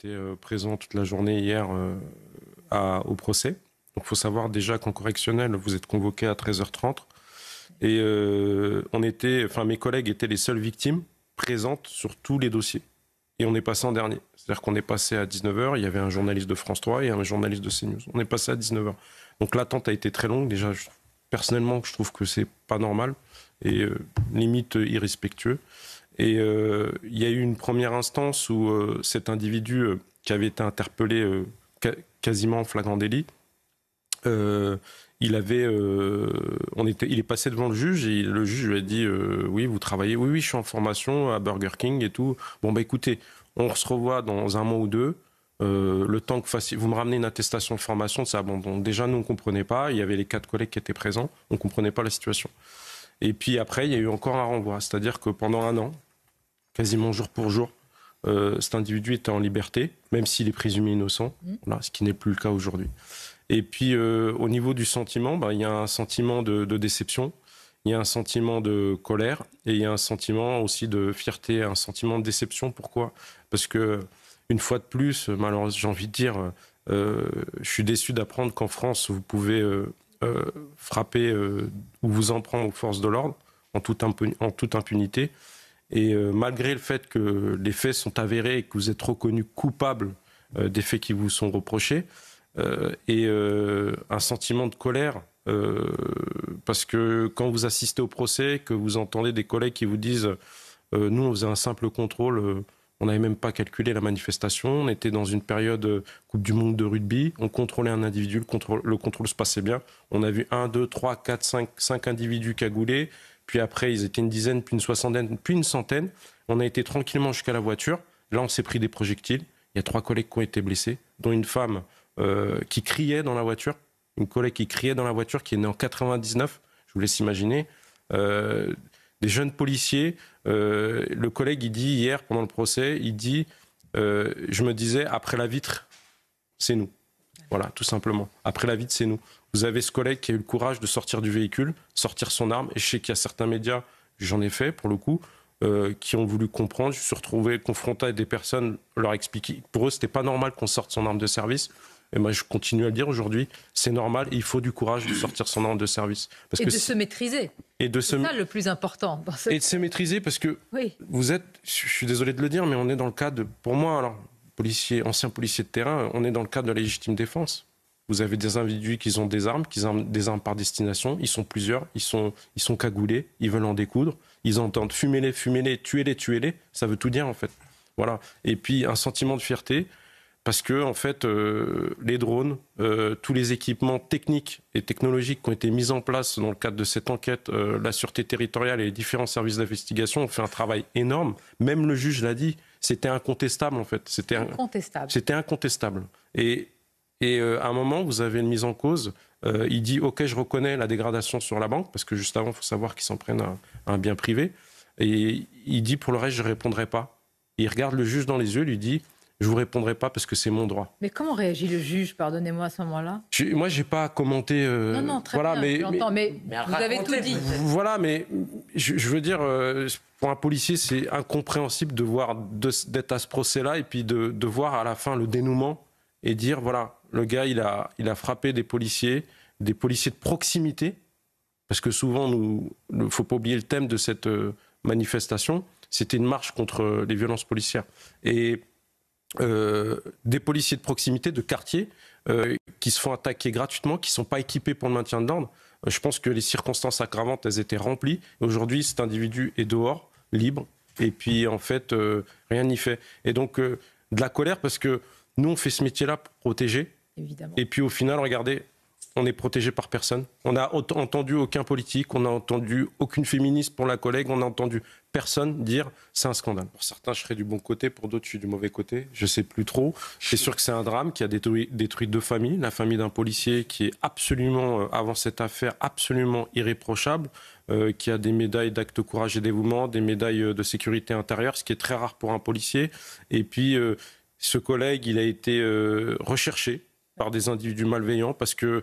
J'étais euh, présent toute la journée hier euh, à, au procès. Donc il faut savoir déjà qu'en correctionnel, vous êtes convoqué à 13h30. Et euh, on était, enfin mes collègues étaient les seules victimes présentes sur tous les dossiers. Et on est passé en dernier. C'est-à-dire qu'on est passé à 19h, il y avait un journaliste de France 3 et un journaliste de CNews. On est passé à 19h. Donc l'attente a été très longue. Déjà, personnellement, je trouve que c'est pas normal et limite irrespectueux. Et euh, il y a eu une première instance où euh, cet individu euh, qui avait été interpellé quasiment en flagrant délit, il avait, on était, il est passé devant le juge et le juge lui a dit oui vous travaillez, oui oui je suis en formation à Burger King et tout. Bon bah écoutez, on se revoit dans un mois ou deux. le temps que vous me ramenez une attestation de formation de ça bon Déjà nous on comprenait pas, il y avait les quatre collègues qui étaient présents, on comprenait pas la situation. Et puis après il y a eu encore un renvoi, c'est-à-dire que pendant un an, quasiment jour pour jour. Euh, cet individu est en liberté, même s'il est présumé innocent, mmh. ce qui n'est plus le cas aujourd'hui. Et puis, euh, au niveau du sentiment, bah, il y a un sentiment de, déception, il y a un sentiment de colère, et il y a un sentiment aussi de fierté, un sentiment de déception. Pourquoi Parce que, une fois de plus, malheureusement, j'ai envie de dire, euh, je suis déçu d'apprendre qu'en France, vous pouvez frapper ou vous en prendre aux forces de l'ordre en toute impunité. Et euh, malgré le fait que les faits sont avérés et que vous êtes reconnu coupable euh, des faits qui vous sont reprochés, euh, et un sentiment de colère, parce que quand vous assistez au procès, que vous entendez des collègues qui vous disent Nous, on faisait un simple contrôle, on n'avait même pas calculé la manifestation, on était dans une période Coupe du Monde de rugby, on contrôlait un individu, le contrôle, se passait bien, on a vu 1, 2, 3, 4, 5, cinq individus cagoulés, puis après, ils étaient une dizaine, puis une soixantaine, puis une centaine. On a été tranquillement jusqu'à la voiture. Là, on s'est pris des projectiles. Il y a trois collègues qui ont été blessés, dont une femme euh, qui criait dans la voiture. Une collègue qui criait dans la voiture, qui est née en 99. Je vous laisse imaginer. Euh, des jeunes policiers. Euh, le collègue, il dit hier, pendant le procès, il dit Je me disais, après la vitre, c'est nous. Voilà, tout simplement. Après la de c'est nous. Vous avez ce collègue qui a eu le courage de sortir du véhicule, sortir son arme. Et je sais qu'il y a certains médias, j'en ai fait pour le coup, euh, qui ont voulu comprendre, Je suis retrouvé confronté à des personnes, leur expliquer. Pour eux, ce c'était pas normal qu'on sorte son arme de service. Et moi, je continue à le dire aujourd'hui, c'est normal, il faut du courage de sortir son arme de service. Parce et de se maîtriser. Et de C'est ça le plus important. Et de se maîtriser parce que vous êtes, je suis désolé de le dire, mais on est dans le cas de, pour moi, alors, anciens policiers de terrain, on est dans le cadre de la légitime défense. Vous avez des individus qui ont des armes, qui ont des armes par destination, ils sont plusieurs, ils sont, ils sont cagoulés, ils veulent en découdre, ils entendent fumer-les, fumez-les, les tuez-les, tuez-les, ça veut tout dire en fait. Voilà. Et puis un sentiment de fierté, parce que en fait, euh, les drones, euh, tous les équipements techniques et technologiques qui ont été mis en place dans le cadre de cette enquête, euh, la sûreté territoriale et les différents services d'investigation ont fait un travail énorme. Même le juge l'a dit c'était incontestable en fait. C'était incontestable. C'était incontestable. Et, et euh, à un moment, vous avez une mise en cause. Euh, il dit OK, je reconnais la dégradation sur la banque, parce que juste avant, il faut savoir qu'ils s'en prennent à, un bien privé. Et il dit pour le reste, je ne répondrai pas. il regarde le juge dans les yeux, lui dit je vous répondrai pas parce que c'est mon droit. Mais comment réagit le juge, pardonnez-moi, à ce moment-là Moi, j'ai pas commenté. Euh, non, non, très voilà, bien, mais, mais, vous avez tout dit. Voilà, mais je, veux dire, pour un policier, c'est incompréhensible de voir d'être à ce procès-là et puis de, voir à la fin le dénouement et dire voilà, le gars, il a, il a frappé des policiers, des policiers de proximité, parce que souvent, il ne faut pas oublier le thème de cette euh, manifestation, c'était une marche contre les violences policières. Et euh, des policiers de proximité, de quartier, euh, qui se font attaquer gratuitement, qui ne sont pas équipés pour le maintien de l'ordre. Euh, je pense que les circonstances aggravantes, elles étaient remplies. Aujourd'hui, cet individu est dehors, libre, et puis en fait, euh, rien n'y fait. Et donc, euh, de la colère parce que nous, on fait ce métier-là pour protéger. Évidemment. Et puis au final, regardez, on est protégé par personne. On n'a entendu aucun politique, on n'a entendu aucune féministe pour la collègue, on n'a entendu personne dire c'est un scandale. Pour certains, je serais du bon côté, pour d'autres, je suis du mauvais côté. Je sais plus trop. C'est sûr que c'est un drame qui a détruit, deux familles. La famille d'un policier qui est absolument, euh, avant cette affaire, absolument irréprochable, euh, qui a des médailles d'acte courage et dévouement, des médailles euh, de sécurité intérieure, ce qui est très rare pour un policier. Et puis, ce collègue, il a été recherché par des individus malveillants parce que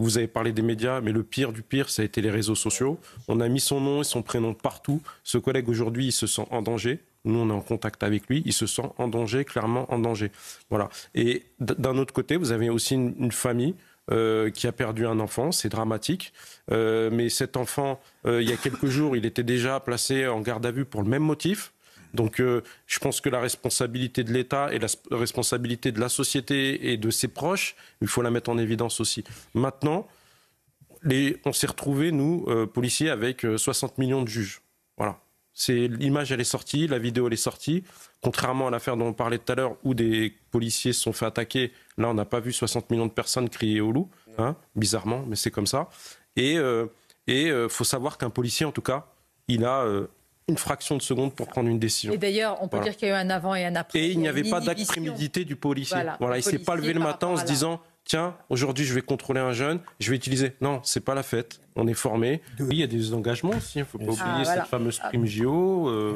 vous avez parlé des médias, mais le pire du pire, ça a été les réseaux sociaux. On a mis son nom et son prénom partout. Ce collègue, aujourd'hui, il se sent en danger. Nous, on est en contact avec lui. Il se sent en danger, clairement en danger. Voilà. Et d'un autre côté, vous avez aussi une, famille euh, qui a perdu un enfant. C'est dramatique. Euh, mais cet enfant, euh, il y a quelques jours, il était déjà placé en garde à vue pour le même motif. Donc euh, je pense que la responsabilité de l'État et la responsabilité de la société et de ses proches, il faut la mettre en évidence aussi. Maintenant, les, on s'est retrouvés, nous, euh, policiers, avec 60 euh, millions de juges. Voilà. C'est, l'image, elle est sortie, la vidéo, elle est sortie. Contrairement à l'affaire dont on parlait tout à l'heure, où des policiers se sont fait attaquer, là, on n'a pas vu 60 millions de personnes crier au loup, hein, bizarrement, mais c'est comme ça. Et il faut savoir qu'un policier, en tout cas, il a, une fraction de seconde pour prendre une décision. Et d'ailleurs, on peut dire qu'il y a eu un avant et un après. Et il n'y avait pas d'acte prémédité du policier. Voilà, il ne s'est pas levé le matin en se disant tiens, aujourd'hui je vais contrôler un jeune, je vais utiliser. Non, c'est pas la fête. On est formé. Oui, il y a des engagements aussi. Il hein, ne faut pas oublier ah, cette fameuse ah. prime JO. Euh,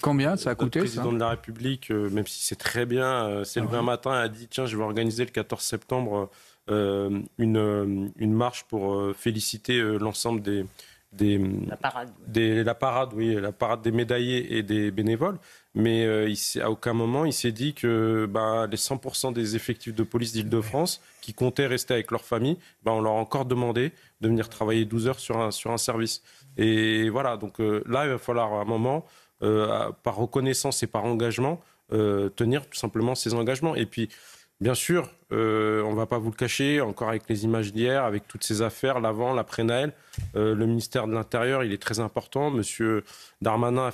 combien ça a coûté Le président de la République, euh, même si c'est très bien, euh, s'est levé un ah matin et a dit tiens, je vais organiser le 14 septembre une marche pour féliciter l'ensemble des, des, la parade, des, la parade, oui, la parade des médaillés et des bénévoles. Mais euh, à aucun moment, il s'est dit que bah, les 100% des effectifs de police d'Île-de-France qui comptaient rester avec leur famille, bah, on leur a encore demandé de venir travailler 12 heures sur un, sur un service. Et voilà, donc euh, là, il va falloir à un moment, euh, par reconnaissance et par engagement, tenir tout simplement ses engagements. Et puis, Bien sûr, euh, on ne va pas vous le cacher, encore avec les images d'hier, avec toutes ces affaires, l'avant, l'après-Naël, euh, le ministère de l'Intérieur, il est très important. Monsieur Darmanin,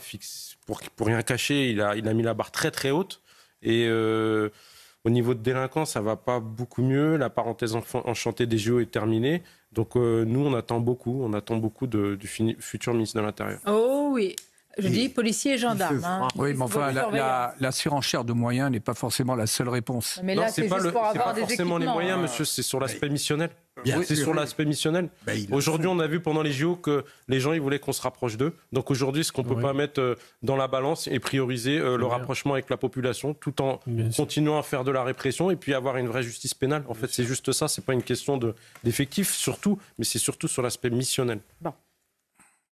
pour, rien cacher, il a, il a mis la barre très très haute. Et euh, au niveau de délinquance, ça ne va pas beaucoup mieux. La parenthèse enchantée des JO est terminée. Donc nous, on attend beaucoup, on attend beaucoup de, du futur ministre de l'Intérieur. Oh oui je dis policiers et gendarmes. Hein. Oui, mais enfin, la, surenchère de moyens n'est pas forcément la seule réponse. Mais là, c'est pas, forcément les moyens, monsieur, c'est sur l'aspect missionnel. c'est sur l'aspect missionnel. Bah, aujourd'hui, on a vu pendant les JO que les gens ils voulaient qu'on se rapproche d'eux. Donc aujourd'hui, ce qu'on ne peut pas mettre euh, dans la balance et prioriser euh, le rapprochement avec la population, tout en continuant à faire de la répression et puis avoir une vraie justice pénale. En fait, c'est juste ça. ce n'est pas une question de d'effectifs surtout, mais c'est surtout sur l'aspect missionnel.